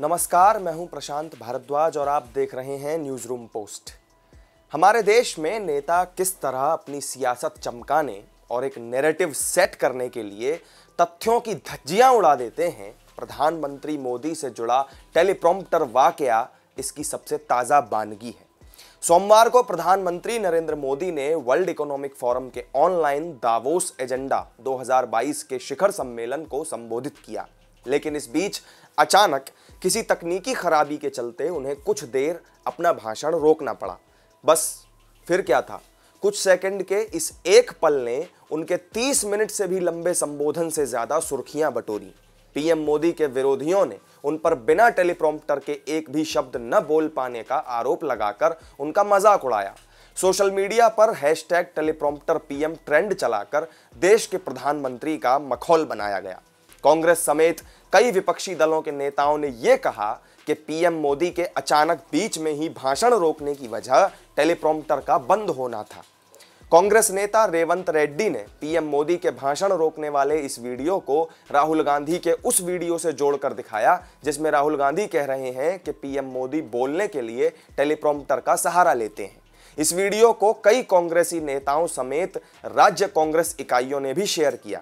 नमस्कार मैं हूं प्रशांत भारद्वाज और आप देख रहे हैं न्यूज रूम पोस्ट हमारे देश में नेता किस तरह अपनी सियासत चमकाने और एक नैरेटिव सेट करने के लिए तथ्यों की धज्जियां उड़ा देते हैं प्रधानमंत्री मोदी से जुड़ा टेलीप्रॉम्प्टर वाकया इसकी सबसे ताज़ा बानगी है सोमवार को प्रधानमंत्री नरेंद्र मोदी ने वर्ल्ड इकोनॉमिक फोरम के ऑनलाइन दावोस एजेंडा 2022 के शिखर सम्मेलन को संबोधित किया लेकिन इस बीच अचानक किसी तकनीकी खराबी के चलते उन्हें कुछ देर अपना भाषण रोकना पड़ा बस फिर क्या था कुछ सेकंड के इस एक पल ने उनके 30 मिनट से भी लंबे संबोधन से ज़्यादा सुर्खियां बटोरी पीएम मोदी के विरोधियों ने उन पर बिना टेलीप्रॉम्प्टर के एक भी शब्द न बोल पाने का आरोप लगाकर उनका मजाक उड़ाया सोशल मीडिया पर हैशटैग टेलीप्रॉम्प्टर पीएम ट्रेंड चलाकर देश के प्रधानमंत्री का मखौल बनाया गया कांग्रेस समेत कई विपक्षी दलों के नेताओं ने यह कहा कि पीएम मोदी के अचानक बीच में ही भाषण रोकने की वजह टेलीप्रॉम्प्टर का बंद होना था कांग्रेस नेता रेवंत रेड्डी ने पीएम मोदी के भाषण रोकने वाले इस वीडियो को राहुल गांधी के उस वीडियो से जोड़कर दिखाया जिसमें राहुल गांधी कह रहे हैं कि पीएम मोदी बोलने के लिए टेलीप्रॉम्प्टर का सहारा लेते हैं इस वीडियो को कई कांग्रेसी नेताओं समेत राज्य कांग्रेस इकाइयों ने भी शेयर किया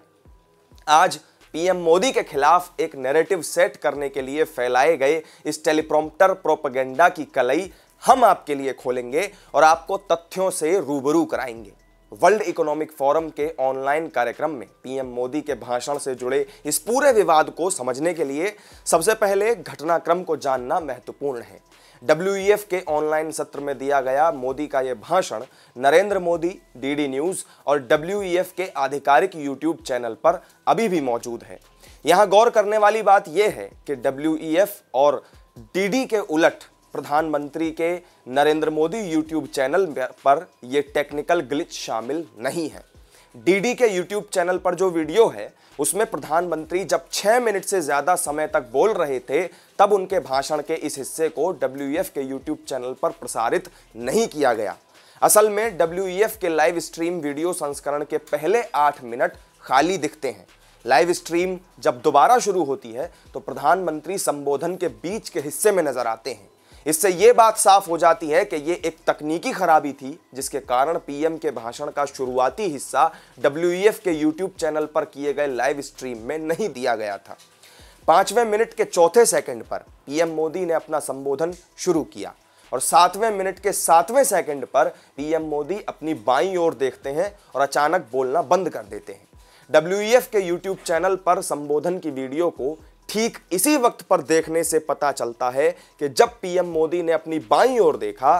आज पीएम मोदी के खिलाफ एक नैरेटिव सेट करने के लिए फैलाए गए इस टेलीप्रॉम्प्टर प्रोपगेंडा की कलई हम आपके लिए खोलेंगे और आपको तथ्यों से रूबरू कराएंगे वर्ल्ड इकोनॉमिक फोरम के ऑनलाइन कार्यक्रम में पीएम मोदी के भाषण से जुड़े इस पूरे विवाद को समझने के लिए सबसे पहले घटनाक्रम को जानना महत्वपूर्ण है डब्ल्यू e के ऑनलाइन सत्र में दिया गया मोदी का यह भाषण नरेंद्र मोदी डीडी न्यूज़ और डब्ल्यू e के आधिकारिक यूट्यूब चैनल पर अभी भी मौजूद है यहां गौर करने वाली बात यह है कि डब्ल्यू e और डीडी के उलट प्रधानमंत्री के नरेंद्र मोदी यूट्यूब चैनल पर यह टेक्निकल ग्लिच शामिल नहीं है डीडी के यूट्यूब चैनल पर जो वीडियो है उसमें प्रधानमंत्री जब छः मिनट से ज़्यादा समय तक बोल रहे थे तब उनके भाषण के इस हिस्से को डब्ल्यू e के यूट्यूब चैनल पर प्रसारित नहीं किया गया असल में डब्ल्यू e के लाइव स्ट्रीम वीडियो संस्करण के पहले आठ मिनट खाली दिखते हैं लाइव स्ट्रीम जब दोबारा शुरू होती है तो प्रधानमंत्री संबोधन के बीच के हिस्से में नजर आते हैं इससे ये बात साफ हो जाती है कि ये एक तकनीकी खराबी थी जिसके कारण पीएम के भाषण का शुरुआती हिस्सा डब्ल्यू e के यूट्यूब चैनल पर किए गए लाइव स्ट्रीम में नहीं दिया गया था पांचवें मिनट के चौथे सेकंड पर पीएम मोदी ने अपना संबोधन शुरू किया और सातवें मिनट के सातवें सेकंड पर पीएम मोदी अपनी बाई ओर देखते हैं और अचानक बोलना बंद कर देते हैं डब्ल्यू e के यूट्यूब चैनल पर संबोधन की वीडियो को ठीक इसी वक्त पर देखने से पता चलता है कि जब पीएम मोदी ने अपनी बाई ओर देखा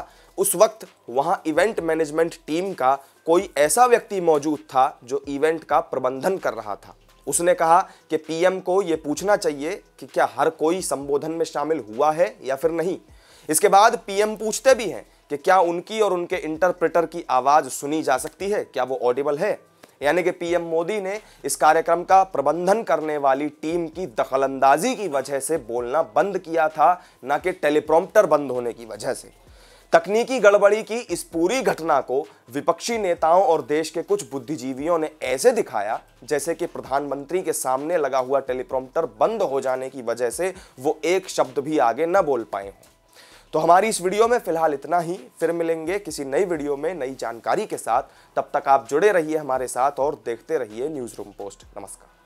उस वक्त वहां इवेंट मैनेजमेंट टीम का कोई ऐसा व्यक्ति मौजूद था जो इवेंट का प्रबंधन कर रहा था उसने कहा कि पीएम को यह पूछना चाहिए कि क्या हर कोई संबोधन में शामिल हुआ है या फिर नहीं इसके बाद पीएम पूछते भी हैं कि क्या उनकी और उनके इंटरप्रेटर की आवाज़ सुनी जा सकती है क्या वो ऑडिबल है यानी कि पीएम मोदी ने इस कार्यक्रम का प्रबंधन करने वाली टीम की दखलंदाजी की वजह से बोलना बंद किया था ना कि टेलीप्रॉम्प्टर बंद होने की वजह से तकनीकी गड़बड़ी की इस पूरी घटना को विपक्षी नेताओं और देश के कुछ बुद्धिजीवियों ने ऐसे दिखाया जैसे कि प्रधानमंत्री के सामने लगा हुआ टेलीप्रॉम्प्टर बंद हो जाने की वजह से वो एक शब्द भी आगे न बोल पाए हों तो हमारी इस वीडियो में फिलहाल इतना ही फिर मिलेंगे किसी नई वीडियो में नई जानकारी के साथ तब तक आप जुड़े रहिए हमारे साथ और देखते रहिए न्यूज़ रूम पोस्ट नमस्कार